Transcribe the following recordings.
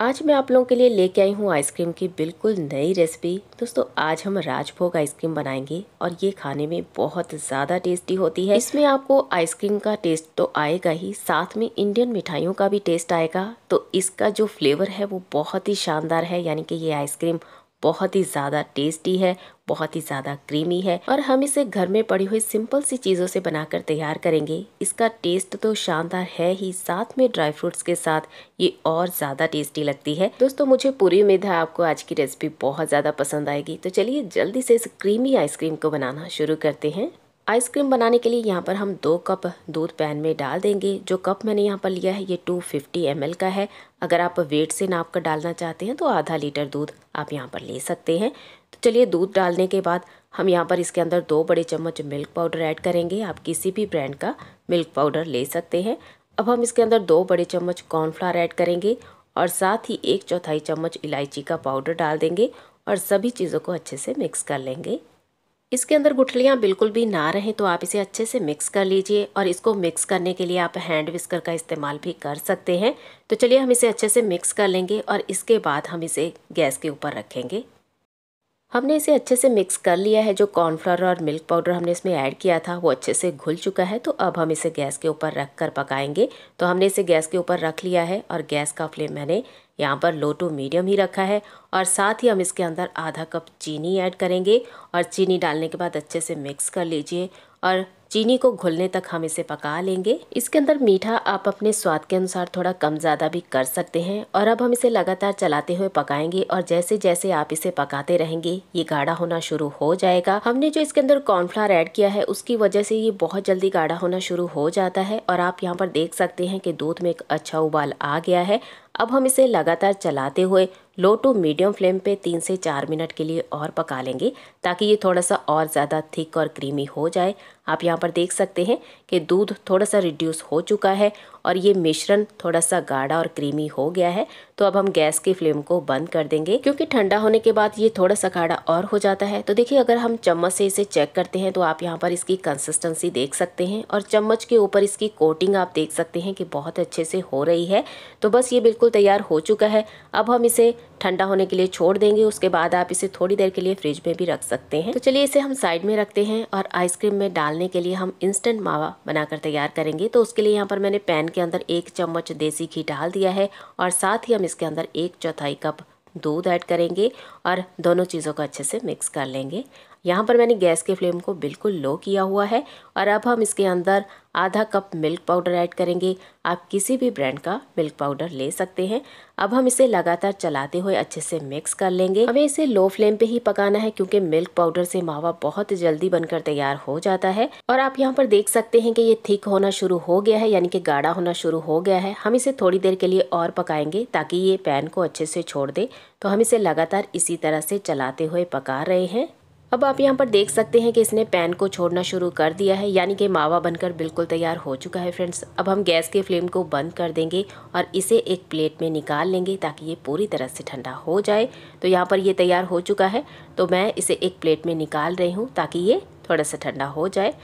आज मैं आप लोगों के लिए लेके आई हूँ आइसक्रीम की बिल्कुल नई रेसिपी दोस्तों आज हम राजभोग आइसक्रीम बनाएंगे और ये खाने में बहुत ज़्यादा टेस्टी होती है इसमें आपको आइसक्रीम का टेस्ट तो आएगा ही साथ में इंडियन मिठाइयों का भी टेस्ट आएगा तो इसका जो फ्लेवर है वो बहुत ही शानदार है यानी कि ये आइसक्रीम बहुत ही ज़्यादा टेस्टी है बहुत ही ज़्यादा क्रीमी है और हम इसे घर में पड़ी हुई सिंपल सी चीज़ों से बनाकर तैयार करेंगे इसका टेस्ट तो शानदार है ही साथ में ड्राई फ्रूट्स के साथ ये और ज़्यादा टेस्टी लगती है दोस्तों मुझे पूरी उम्मीद है आपको आज की रेसिपी बहुत ज़्यादा पसंद आएगी तो चलिए जल्दी से इस क्रीमी आइसक्रीम को बनाना शुरू करते हैं आइसक्रीम बनाने के लिए यहाँ पर हम दो कप दूध पैन में डाल देंगे जो कप मैंने यहाँ पर लिया है ये 250 फिफ्टी का है अगर आप वेट से नाप कर डालना चाहते हैं तो आधा लीटर दूध आप यहाँ पर ले सकते हैं तो चलिए दूध डालने के बाद हम यहाँ पर इसके अंदर दो बड़े चम्मच मिल्क पाउडर ऐड करेंगे आप किसी भी ब्रांड का मिल्क पाउडर ले सकते हैं अब हम इसके अंदर दो बड़े चम्मच कॉर्नफ्लावर ऐड करेंगे और साथ ही एक चौथाई चम्मच इलायची का पाउडर डाल देंगे और सभी चीज़ों को अच्छे से मिक्स कर लेंगे इसके अंदर गुठलियाँ बिल्कुल भी ना रहें तो आप इसे अच्छे से मिक्स कर लीजिए और इसको मिक्स करने के लिए आप हैंड विस्कर का इस्तेमाल भी कर सकते हैं तो चलिए हम इसे अच्छे से मिक्स कर लेंगे और इसके बाद हम इसे गैस के ऊपर रखेंगे हमने इसे अच्छे से मिक्स कर लिया है जो कॉर्नफ्लावर और मिल्क पाउडर हमने इसमें ऐड किया था वो अच्छे से घुल चुका है तो अब हम इसे गैस के ऊपर रख कर पकाएंगे तो हमने इसे गैस के ऊपर रख लिया है और गैस का फ्लेम मैंने यहाँ पर लो टू मीडियम ही रखा है और साथ ही हम इसके अंदर आधा कप चीनी ऐड करेंगे और चीनी डालने के बाद अच्छे से मिक्स कर लीजिए और चीनी को घुलने तक हम इसे पका लेंगे इसके अंदर मीठा आप अपने स्वाद के अनुसार थोड़ा कम ज़्यादा भी कर सकते हैं और अब हम इसे लगातार चलाते हुए पकाएंगे और जैसे जैसे आप इसे पकाते रहेंगे ये गाढ़ा होना शुरू हो जाएगा हमने जो इसके अंदर कॉर्नफ्लावर ऐड किया है उसकी वजह से ये बहुत जल्दी गाढ़ा होना शुरू हो जाता है और आप यहाँ पर देख सकते हैं कि दूध में एक अच्छा उबाल आ गया है अब हम इसे लगातार चलाते हुए लो टू मीडियम फ्लेम पे तीन से चार मिनट के लिए और पका लेंगे ताकि ये थोड़ा सा और ज़्यादा थिक और क्रीमी हो जाए आप यहाँ पर देख सकते हैं कि दूध थोड़ा सा रिड्यूस हो चुका है और ये मिश्रण थोड़ा सा गाढ़ा और क्रीमी हो गया है तो अब हम गैस की फ्लेम को बंद कर देंगे क्योंकि ठंडा होने के बाद ये थोड़ा सा गाढ़ा और हो जाता है तो देखिए अगर हम चम्मच से इसे चेक करते हैं तो आप यहाँ पर इसकी कंसिस्टेंसी देख सकते हैं और चम्मच के ऊपर इसकी कोटिंग आप देख सकते हैं कि बहुत अच्छे से हो रही है तो बस ये बिल्कुल तैयार हो चुका है अब हम इसे ठंडा होने के लिए छोड़ देंगे उसके बाद आप इसे थोड़ी देर के लिए फ्रिज में भी रख सकते हैं तो चलिए इसे हम साइड में रखते हैं और आइसक्रीम में डालने के लिए हम इंस्टेंट मावा बनाकर तैयार करेंगे तो उसके लिए यहाँ पर मैंने पैन के अंदर एक चम्मच देसी घी डाल दिया है और साथ ही हम इसके अंदर एक चौथाई कप दूध ऐड करेंगे और दोनों चीज़ों को अच्छे से मिक्स कर लेंगे यहाँ पर मैंने गैस के फ्लेम को बिल्कुल लो किया हुआ है और अब हम इसके अंदर आधा कप मिल्क पाउडर ऐड करेंगे आप किसी भी ब्रांड का मिल्क पाउडर ले सकते हैं अब हम इसे लगातार चलाते हुए अच्छे से मिक्स कर लेंगे हमें इसे लो फ्लेम पे ही पकाना है क्योंकि मिल्क पाउडर से मावा बहुत जल्दी बनकर तैयार हो जाता है और आप यहाँ पर देख सकते हैं कि ये थिक होना शुरू हो गया है यानी कि गाढ़ा होना शुरू हो गया है हम इसे थोड़ी देर के लिए और पकाएंगे ताकि ये पैन को अच्छे से छोड़ दे तो हम इसे लगातार इसी तरह से चलाते हुए पका रहे हैं अब आप यहाँ पर देख सकते हैं कि इसने पैन को छोड़ना शुरू कर दिया है यानी कि मावा बनकर बिल्कुल तैयार हो चुका है फ्रेंड्स अब हम गैस के फ्लेम को बंद कर देंगे और इसे एक प्लेट में निकाल लेंगे ताकि ये पूरी तरह से ठंडा हो जाए तो यहाँ पर ये तैयार हो चुका है तो मैं इसे एक प्लेट में निकाल रही हूँ ताकि ये थोड़ा सा ठंडा हो जाए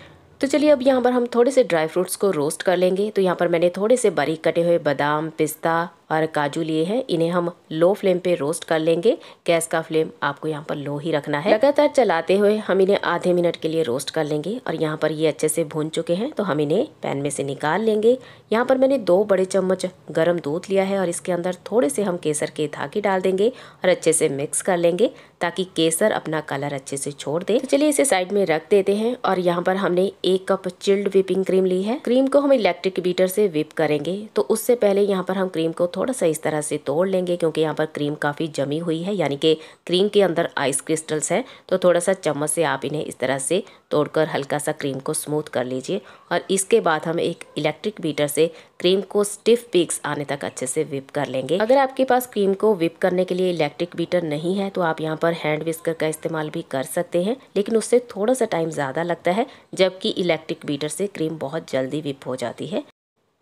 तो चलिए अब यहाँ पर हम थोड़े से ड्राई फ्रूट्स को रोस्ट कर लेंगे तो यहाँ पर मैंने थोड़े से बारीक कटे हुए बादाम पिस्ता और काजू लिए हैं इन्हें हम लो फ्लेम पे रोस्ट कर लेंगे गैस का फ्लेम आपको यहाँ पर लो ही रखना है लगातार चलाते हुए हम इन्हें आधे मिनट के लिए रोस्ट कर लेंगे और यहाँ पर ये अच्छे से भून चुके हैं तो हम इन्हें पैन में से निकाल लेंगे यहाँ पर मैंने दो बड़े चम्मच गर्म दूध लिया है और इसके अंदर थोड़े से हम केसर के धागे डाल देंगे और अच्छे से मिक्स कर लेंगे ताकि केसर अपना कलर अच्छे से छोड़ दे तो चलिए इसे साइड में रख देते हैं और यहाँ पर हमने एक कप चिल्ड विपिंग क्रीम ली है क्रीम को हम इलेक्ट्रिक बीटर से विप करेंगे तो उससे पहले यहाँ पर हम क्रीम को थोड़ा सा इस तरह से तोड़ लेंगे क्योंकि यहाँ पर क्रीम काफ़ी जमी हुई है यानी कि क्रीम के अंदर आइस क्रिस्टल्स हैं तो थोड़ा सा चम्मच से आप इन्हें इस तरह से तोड़कर हल्का सा क्रीम को स्मूथ कर लीजिए और इसके बाद हम एक इलेक्ट्रिक बीटर से क्रीम को स्टिफ पिक्स आने तक अच्छे से विप कर लेंगे अगर आपके पास क्रीम को विप करने के लिए इलेक्ट्रिक बीटर नहीं है तो आप यहाँ पर हैंड विस्कर का इस्तेमाल भी कर सकते हैं लेकिन उससे थोड़ा सा टाइम ज़्यादा लगता है जबकि इलेक्ट्रिक बीटर से क्रीम बहुत जल्दी विप हो जाती है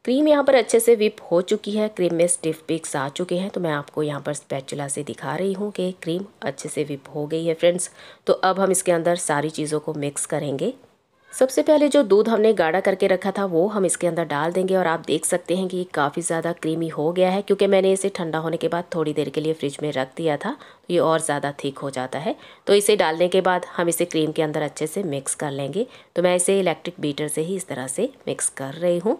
क्रीम यहाँ पर अच्छे से विप हो चुकी है क्रीम में स्टिफ पिक्स आ चुके हैं तो मैं आपको यहाँ पर स्पैचुला से दिखा रही हूँ कि क्रीम अच्छे से विप हो गई है फ्रेंड्स तो अब हम इसके अंदर सारी चीज़ों को मिक्स करेंगे सबसे पहले जो दूध हमने गाढ़ा करके रखा था वो हम इसके अंदर डाल देंगे और आप देख सकते हैं कि ये काफ़ी ज़्यादा क्रीमी हो गया है क्योंकि मैंने इसे ठंडा होने के बाद थोड़ी देर के लिए फ्रिज में रख दिया था तो ये और ज़्यादा थिक हो जाता है तो इसे डालने के बाद हम इसे क्रीम के अंदर अच्छे से मिक्स कर लेंगे तो मैं इसे इलेक्ट्रिक बीटर से ही इस तरह से मिक्स कर रही हूँ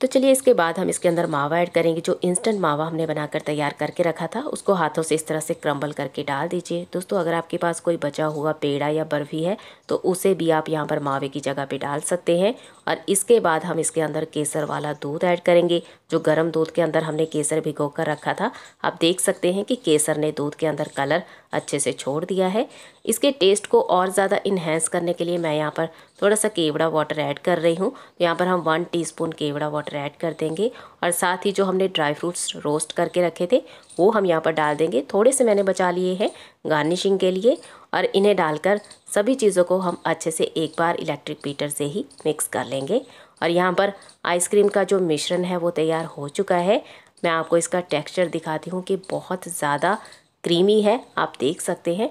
तो चलिए इसके बाद हम इसके अंदर मावा ऐड करेंगे जो इंस्टेंट मावा हमने बनाकर तैयार करके रखा था उसको हाथों से इस तरह से क्रम्बल करके डाल दीजिए दोस्तों अगर आपके पास कोई बचा हुआ पेड़ा या बर्फ़ी है तो उसे भी आप यहाँ पर मावे की जगह पर डाल सकते हैं और इसके बाद हम इसके अंदर केसर वाला दूध ऐड करेंगे जो गर्म दूध के अंदर हमने केसर भिगो कर रखा था आप देख सकते हैं कि केसर ने दूध के अंदर कलर अच्छे से छोड़ दिया है इसके टेस्ट को और ज़्यादा इन्हेंस करने के लिए मैं यहाँ पर थोड़ा सा केवड़ा वाटर ऐड कर रही हूँ तो यहाँ पर हम वन टीस्पून केवड़ा वाटर ऐड कर देंगे और साथ ही जो हमने ड्राई फ्रूट्स रोस्ट करके रखे थे वो हम यहाँ पर डाल देंगे थोड़े से मैंने बचा लिए हैं गार्निशिंग के लिए और इन्हें डालकर सभी चीज़ों को हम अच्छे से एक बार इलेक्ट्रिक पीटर से ही मिक्स कर लेंगे और यहाँ पर आइसक्रीम का जो मिश्रण है वो तैयार हो चुका है मैं आपको इसका टेक्स्चर दिखाती हूँ कि बहुत ज़्यादा क्रीमी है आप देख सकते हैं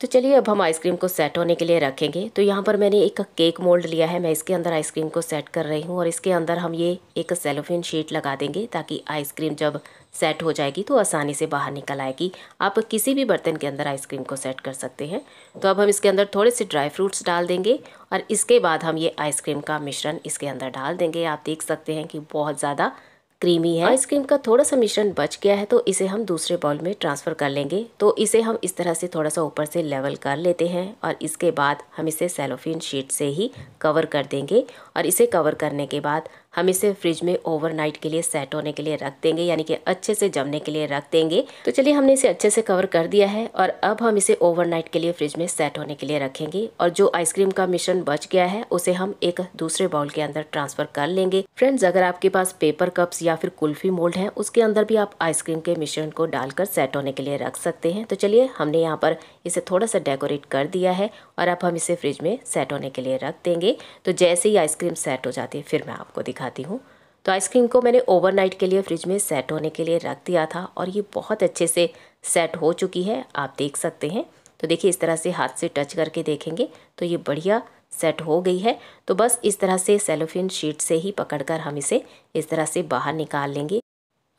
तो चलिए अब हम आइसक्रीम को सेट होने के लिए रखेंगे तो यहाँ पर मैंने एक केक मोल्ड लिया है मैं इसके अंदर आइसक्रीम को सेट कर रही हूँ और इसके अंदर हम ये एक सेलोफिन शीट लगा देंगे ताकि आइसक्रीम जब सेट हो जाएगी तो आसानी से बाहर निकल आएगी आप किसी भी बर्तन के अंदर आइसक्रीम को सेट कर सकते हैं तो अब हम इसके अंदर थोड़े से ड्राई फ्रूट्स डाल देंगे और इसके बाद हम ये आइसक्रीम का मिश्रण इसके अंदर डाल देंगे आप देख सकते हैं कि बहुत ज़्यादा क्रीमी है आइसक्रीम हाँ। का थोड़ा सा मिश्रण बच गया है तो इसे हम दूसरे बॉल में ट्रांसफर कर लेंगे तो इसे हम इस तरह से थोड़ा सा ऊपर से लेवल कर लेते हैं और इसके बाद हम इसे सेलोफिन शीट से ही कवर कर देंगे और इसे कवर करने के बाद हम इसे फ्रिज में ओवरनाइट के लिए सेट होने के लिए रख देंगे यानी कि अच्छे से जमने के लिए रख देंगे तो चलिए हमने इसे अच्छे से कवर कर दिया है और अब हम इसे ओवरनाइट के लिए फ्रिज में सेट होने के लिए रखेंगे और जो आइसक्रीम का मिश्रण बच गया है उसे हम एक दूसरे बाउल के अंदर ट्रांसफर कर लेंगे फ्रेंड्स अगर आपके पास पेपर कप्स या फिर कुल्फी मोल्ड है उसके अंदर भी आप आइसक्रीम के मिश्रण को डालकर सेट होने के लिए रख सकते हैं तो चलिए हमने यहाँ पर इसे थोड़ा सा डेकोरेट कर दिया है और अब हम इसे फ्रिज में सेट होने के लिए रख देंगे तो जैसे ही आइसक्रीम सेट हो जाती है फिर मैं आपको दिखा दिखाती हूँ तो आइसक्रीम को मैंने ओवरनाइट के लिए फ्रिज में सेट होने के लिए रख दिया था और ये बहुत अच्छे से सेट हो चुकी है आप देख सकते हैं तो देखिए इस तरह से हाथ से टच करके देखेंगे तो ये बढ़िया सेट हो गई है तो बस इस तरह से सेलोफिन शीट से ही पकड़कर हम इसे इस तरह से बाहर निकाल लेंगे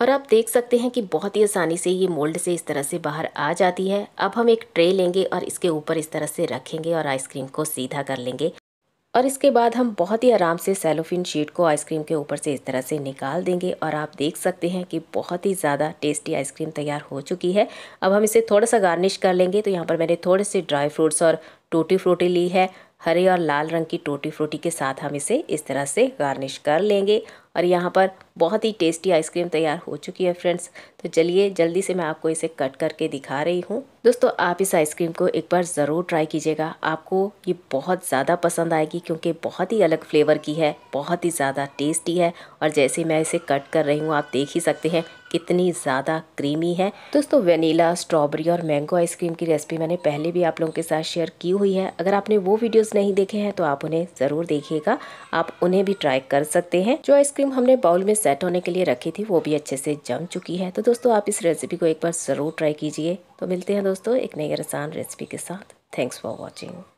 और आप देख सकते हैं कि बहुत ही आसानी से ये मोल्ड से इस तरह से बाहर आ जाती है अब हम एक ट्रे लेंगे और इसके ऊपर इस तरह से रखेंगे और आइसक्रीम को सीधा कर लेंगे और इसके बाद हम बहुत ही आराम से सेलोफिन शीट को आइसक्रीम के ऊपर से इस तरह से निकाल देंगे और आप देख सकते हैं कि बहुत ही ज़्यादा टेस्टी आइसक्रीम तैयार हो चुकी है अब हम इसे थोड़ा सा गार्निश कर लेंगे तो यहाँ पर मैंने थोड़े से ड्राई फ्रूट्स और टूटी फ्रूटी ली है हरे और लाल रंग की टूटी फ्रूटी के साथ हम इसे इस तरह से गार्निश कर लेंगे और यहाँ पर बहुत ही टेस्टी आइसक्रीम तैयार हो चुकी है फ्रेंड्स तो चलिए जल्दी से मैं आपको इसे कट करके दिखा रही हूँ दोस्तों आप इस आइसक्रीम को एक बार ज़रूर ट्राई कीजिएगा आपको ये बहुत ज़्यादा पसंद आएगी क्योंकि बहुत ही अलग फ्लेवर की है बहुत ही ज़्यादा टेस्टी है और जैसे मैं इसे कट कर रही हूँ आप देख ही सकते हैं कितनी ज़्यादा क्रीमी है दोस्तों वनीला स्ट्रॉबेरी और मैंगो आइसक्रीम की रेसिपी मैंने पहले भी आप लोगों के साथ शेयर की हुई है अगर आपने वो वीडियोज नहीं देखे हैं तो आप उन्हें ज़रूर देखिएगा आप उन्हें भी ट्राई कर सकते हैं जो आइसक्रीम आइसक्रीम हमने बाउल में सेट होने के लिए रखी थी वो भी अच्छे से जम चुकी है तो दोस्तों आप इस रेसिपी को एक बार ज़रूर ट्राई कीजिए तो मिलते हैं दोस्तों एक नई आसान रेसिपी के साथ थैंक्स फॉर वॉचिंग